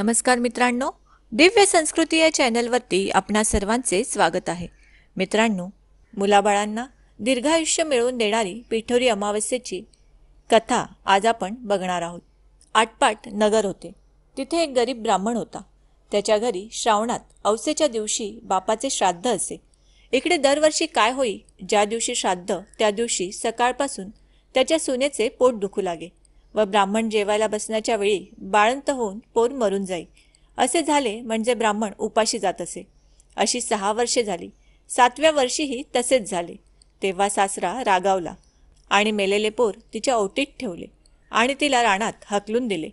नमस्कार मित्रांनो दिव्य संस्कृती या चॅनलवरती आपणा सर्वांचे स्वागत आहे मित्रांनो मुलाबाळांना दीर्घायुष्य मिळवून देणारी पिठोरी अमावस्येची कथा आज आपण बघणार आहोत आटपाट नगर होते तिथे एक गरीब ब्राह्मण होता त्याच्या घरी श्रावणात अवसेच्या दिवशी बापाचे श्राद्ध असे इकडे दरवर्षी काय होई ज्या दिवशी श्राद्ध त्या दिवशी सकाळपासून त्याच्या सुनेचे पोट दुखू लागे व ब्राह्मण जेवायला बसण्याच्या वेळी बाळंत होऊन पोर मरून जाई असे झाले म्हणजे ब्राह्मण उपाशी जात असे अशी सहा वर्षे झाली सातव्या वर्षीही तसेच झाले तेव्हा सासरा रागावला आणि मेलेले पोर तिच्या ओटीत ठेवले आणि तिला राणात हकलून दिले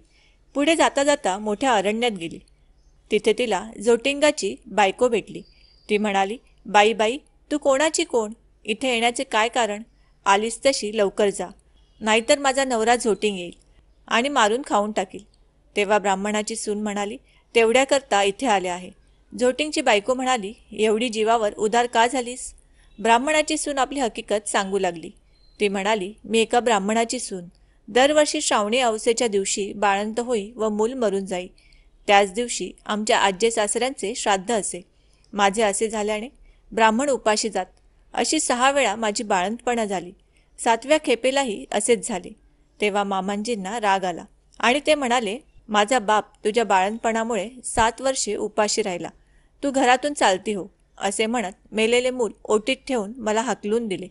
पुढे जाता जाता मोठ्या अरण्यात गेली तिथे तिला झोटिंगाची बायको भेटली ती म्हणाली बाई बाई तू कोणाची कोण इथे येण्याचे काय कारण आलीस तशी लवकर जा नाहीतर माझा नवरा झोटिंग येईल आणि मारून खाऊन टाकील तेव्हा ब्राह्मणाची सून म्हणाली तेवढ्याकरता इथे आले आहे झोटिंगची बायको म्हणाली एवढी जीवावर उदार का झालीस ब्राह्मणाची सून आपली हकीकत सांगू लागली ती म्हणाली मी एका ब्राह्मणाची सून दरवर्षी श्रावणी अवसेच्या दिवशी बाळंत होई व मूल मरून जाई त्याच दिवशी आमच्या आज्जे सासऱ्यांचे श्राद्ध असे माझे असे झाल्याने ब्राह्मण उपाशी जात अशी सहा वेळा माझी बाळंतपणा झाली सातव्या खेपेलाही असेच झाले तेव्हा मामांजींना राग आला आणि ते म्हणाले माझा बाप तुझ्या बाळणपणामुळे सात वर्षे उपाशी राहिला तू घरातून चालती हो असे म्हणत मेलेले मूल ओटीत ठेवून मला हकलून दिले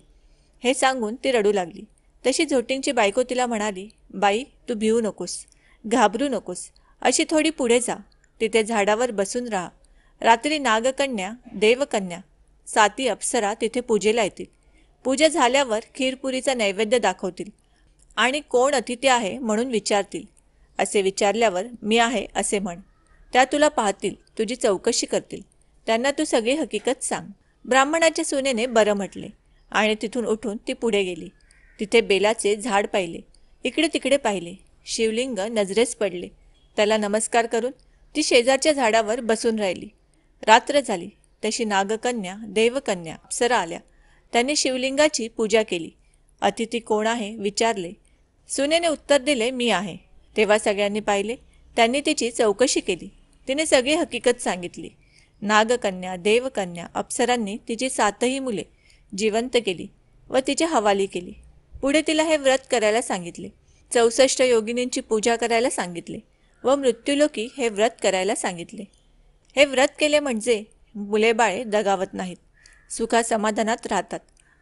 हे सांगून ती रडू लागली तशी झोटींची बायको तिला म्हणाली बाई तू भिवू नकोस घाबरू नकोस अशी थोडी पुढे जा तिथे झाडावर बसून राहा रात्री नागकन्या देवकन्या साती अप्सरा तिथे पूजेला येतील पूजा झाल्यावर खीरपुरीचा नैवेद्य दाखवतील आणि कोण अतिथी आहे म्हणून विचारतील असे विचारल्यावर मी आहे असे म्हण त्या तुला पाहतील तुझी चौकशी करतील त्यांना तू सगळी हकीकत सांग ब्राह्मणाच्या सुनेने बरं म्हटले आणि तिथून उठून ती पुढे गेली तिथे बेलाचे झाड पाहिले इकडे तिकडे पाहिले शिवलिंग नजरेस पडले त्याला नमस्कार करून ती शेजारच्या झाडावर बसून राहिली रात्र झाली तशी नागकन्या देवकन्या अप्सरा आल्या त्यांनी शिवलिंगाची पूजा केली अतिथी कोण आहे विचारले सुनेने उत्तर दिले मी आहे तेव्हा सगळ्यांनी पाहिले त्यांनी तिची चौकशी केली तिने सगळी हकीकत सांगितली नागकन्या देवकन्या अप्सरांनी तिची सातही मुले जिवंत केली व तिची हवाली केली पुढे तिला हे व्रत करायला सांगितले चौसष्ट योगिनींची पूजा करायला सांगितले व मृत्युलोकी हे व्रत करायला सांगितले हे व्रत केले म्हणजे बाळे दगावत नाहीत सुखा समाधानात राहतात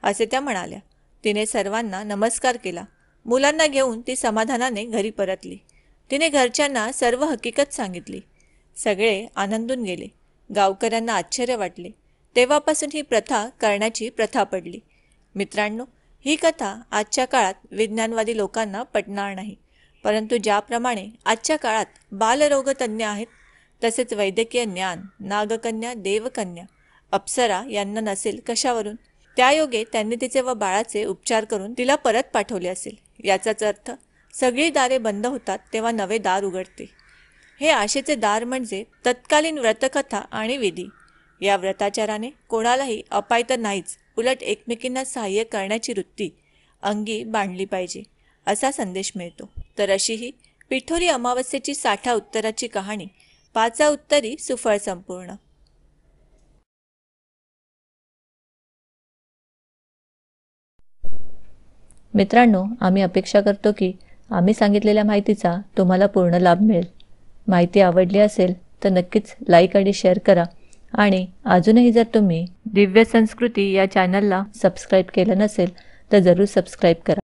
असे त्या म्हणाल्या तिने सर्वांना नमस्कार केला मुलांना घेऊन ती समाधानाने घरी परतली तिने घरच्यांना सर्व हकीकत सांगितली सगळे आनंदून गेले गावकऱ्यांना आश्चर्य वाटले तेव्हापासून ही प्रथा करण्याची प्रथा पडली मित्रांनो ही कथा आजच्या काळात विज्ञानवादी लोकांना पटणार नाही परंतु ज्याप्रमाणे आजच्या काळात बालरोगतज्ञ आहेत तसेच वैद्यकीय ज्ञान नागकन्या देवकन्या अप्सरा यांना नसेल कशावरून त्या योगे त्यांनी तिचे व बाळाचे उपचार करून तिला परत पाठवले असेल याचाच अर्थ सगळी दारे बंद होतात तेव्हा नवे दार उघडते हे आशेचे दार म्हणजे तत्कालीन व्रतकथा आणि विधी या व्रताचाराने कोणालाही अपाय तर नाहीच उलट एकमेकींना सहाय्य करण्याची वृत्ती अंगी बांधली पाहिजे असा संदेश मिळतो तर अशी ही पिठोरी अमावस्येची साठा उत्तराची कहाणी पाचा उत्तरी सुफळ संपूर्ण मित्रांनो आम्ही अपेक्षा करतो की आम्ही सांगितलेल्या माहितीचा तुम्हाला पूर्ण लाभ मिळेल माहिती आवडली असेल तर नक्कीच लाईक आणि शेअर करा आणि अजूनही जर तुम्ही दिव्य संस्कृती या चॅनलला सबस्क्राईब केलं नसेल तर जरूर सबस्क्राईब करा